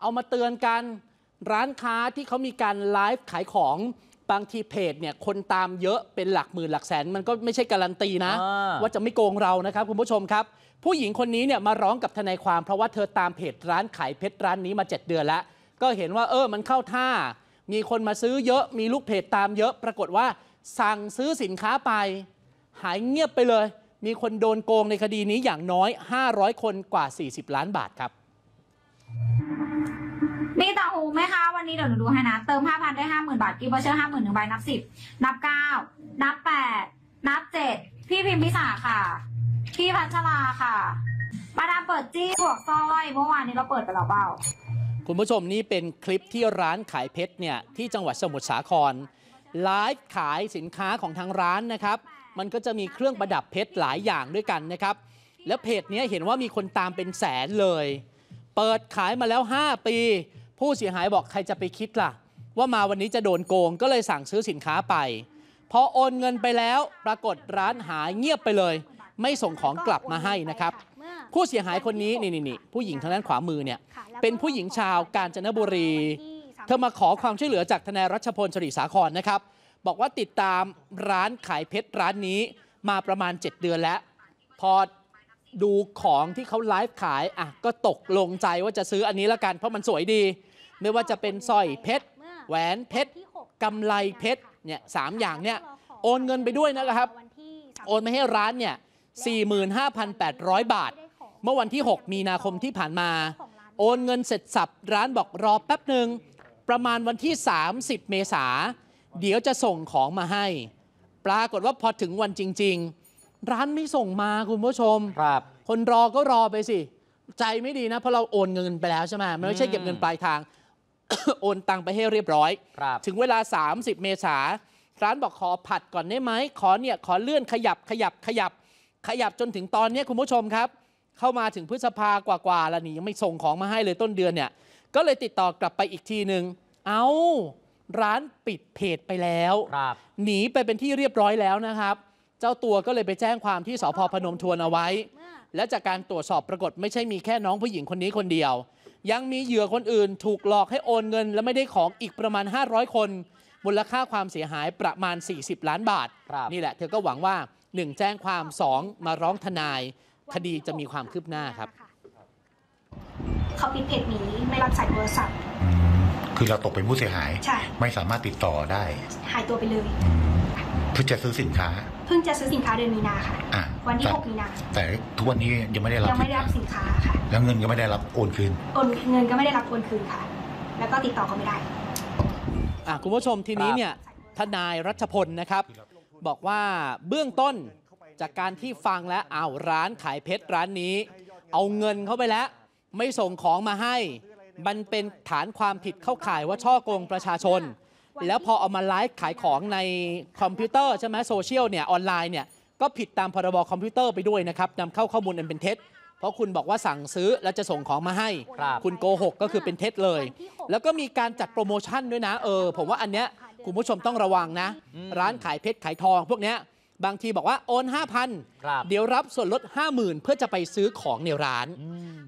เอามาเตือนกันร้านค้าที่เขามีการไลฟ์ขายของบางทีเพจเนี่ย คนตามเยอะเป็นหลักหมื่นหลักแสน มันก็ไม่ใช่การันตีนะ ว่าจะไม่โกงเรานะครับ คุณผู้ชมครับ ผู้หญิงคนนี้เนี่ยมาร้องกับทนายความเพราะว่าเธอตามเพจร้านขายเพชรร้านนี้มา7เดือนแล้ว ก็เห็นว่าเออมันเข้าท่า มีคนมาซื้อเยอะมีลูกเพจตามเยอะ ปรากฏว่าสั่งซื้อสินค้าไปหายเงียบไปเลย มีคนโดนโกงในคดีนี้อย่างน้อย 500 คนกว่า 40 ล้านบาทครับันนี้เดี๋ยวหนูดูให้นะ เติมห้าพันได้ห้าหมื่นบาทกิฟต์วอเชอร์ห้าหมื่นหนึ่งใบนับสิบนับเก้านับแปดนับเจ็ดพี่พิมพิสาค่ะ พี่พัชราค่ะมาดามเปิดจี้บวกสร้อย เมื่อวานนี้เราเปิดไปแล้วเปล่า คุณผู้ชมนี่เป็นคลิปที่ร้านขายเพชรเนี่ย ที่จังหวัดสมุทรสาครไลฟ์ขายสินค้าของทางร้านนะครับ มันก็จะมีเครื่องประดับเพชรหลายอย่างด้วยกันนะครับ แล้วเพจนี้เห็นว่ามีคนตามเป็นแสนเลย เปิดขายมาแล้ว 5 ปีผู้เสียหายบอก ใครจะไปคิดล่ะ ว่ามาวันนี้จะโดนโกงก็เลยสั่งซื้อสินค้าไปพอโอนเงินไปแล้วปรากฏร้านหายเงียบไปเลย ไม่ส่งของกลับมาให้นะครับ ผู้เสียหายคนนี้นี่นี่ผู้หญิงทางด้านขวามือเนี่ยเป็นผู้หญิงชาวกาญจนบุรี เธอมาขอความช่วยเหลือจากทนายรัชพลชริสาครนะครับ บอกว่าติดตามร้านขายเพชรร้านนี้มาประมาณ 7 เดือนแล้วพอดูของที่เขาไลฟ์ขายอ่ะก็ตกลงใจว่าจะซื้ออันนี้ละกันเพราะมันสวยดีไม่ว่าจะเป็นสร้อยเพชรแหวนเพชรกำไลเพชรเนี่ยสามอย่างเนี่ย โอนเงินไปด้วยนะครับ โอนมาให้ร้านเนี่ย 45,800 บาท เมื่อวันที่ 6 มีนาคมที่ผ่านมาโอนเงินเสร็จสับร้านบอกรอแป๊บหนึ่งประมาณวันที่ 30 เมษา เดี๋ยวจะส่งของมาให้ ปรากฏว่าพอถึงวันจริง ๆ ร้านไม่ส่งมาคุณผู้ชมครับคนรอก็รอไปสิใจไม่ดีนะเพราะเราโอนเงินไปแล้วใช่ไหมไม่ใช่เก็บเงินปลายทางโอนตังไปให้เรียบร้อยครับถึงเวลา 30 เมษาร้านบอกขอผัดก่อนได้ไหม ขอเนี่ยขอเลื่อนขยับขยับ ขยับขยับจนถึงตอนนี้คุณผู้ชมครับ เข้ามาถึงพฤษภากว่าๆแล้วนี่ยังไม่ส่งของมาให้เลยต้นเดือนเนี่ยก็เลยติดต่อกลับไปอีกทีหนึ่ง เอาาร้านปิดเพจไปแล้วครับหนีไปเป็นที่เรียบร้อยแล้วนะครับ เจ้าตัวก็เลยไปแจ้งความที่สพพนมทวนเอาไว้ และจากการตรวจสอบปรากฏไม่ใช่มีแค่น้องผู้หญิงคนนี้คนเดียวยังมีเหยื่อคนอื่นถูกหลอกให้โอนเงิน และไม่ได้ของอีกประมาณ 500 คน มูลค่าความเสียหายประมาณ 40 ล้านบาท นี่แหละ เธอก็หวังว่า 1 แจ้งความ 2 มาร้องทนายคดีจะมีความคืบหน้าครับ เขาปิดเพจนี้ไม่รับสายโทรศัพท์คือเราตกเป็นผู้เสียหาย ไม่สามารถติดต่อได้ หายตัวไปเลยเพิ่งจะซื้อสินค้า เพิ่งจะซื้อสินค้าเดือนมีนาค่ะอะวันที่ 6 มีนาแต่ทุกวันนี้ยังไม่ได้รับยังไม่ได้รับสินค้าค่ะแล้วเงินก็ไม่ได้รับโอนคืนโอนเงินก็ไม่ได้รับโอนคืนค่ะ แล้วก็ติดต่อก็ไม่ได้อ่ะคุณผู้ชมทีนี้เนี่ย ทนายรัชพลนะครับ บอกว่าเบื้องต้นจากการที่ฟังและอ้าวร้านขายเพชรร้านนี้ เอาเงินเข้าไปแล้วไม่ส่งของมาให้ มันเป็นฐานความผิดเข้าข่ายว่าช่อโกงประชาชนแล้วพอเอามาไลฟ์ขายของในคอมพิวเตอร์ใช่ไหมโซเชียลเนี่ยออนไลน์เนี่ยก็ผิดตามพรบคอมพิวเตอร์ไปด้วยนะครับนำเข้าข้อมูลอันเป็นเท็จ เพราะคุณบอกว่าสั่งซื้อแล้วจะส่งของมาให้คคุณโกหกก็คือเป็นเท็จเลย แล้วก็มีการจัดโปรโมชั่นด้วยนะเออ ผมว่าอันเนี้ยคุณผู้ชมต้องระวังนะ ร้านขายเพชรขายทอง พวกเนี้ยบางทีบอกว่าโอน 5,000เดี๋ยวรับส่วนลด 50,000 เพื่อจะไปซื้อของในร้าน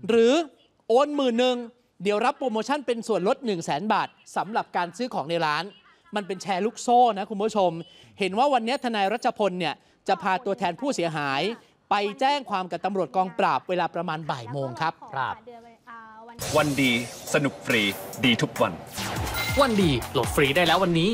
หรือโอนหมื่นหนึ่งเดี๋ยวรับโปรโมชั่นเป็นส่วนลด 1 0 0 0 0แบาทสำหรับการซื้อของในร้าน มันเป็นแชร์ลูกโซ่นะคุณผู้ชม เห็นว่าวันนี้ทนายรัชพลเนี่ย จะพาตัวแทนผู้เสียหาย ไปแจ้งความกับตำรวจกองปราบ เวลาประมาณบ่ายโมงครับครับวันดีสนุกฟรี ดีทุกวัน วันดีโหลดฟรีได้แล้ววันนี้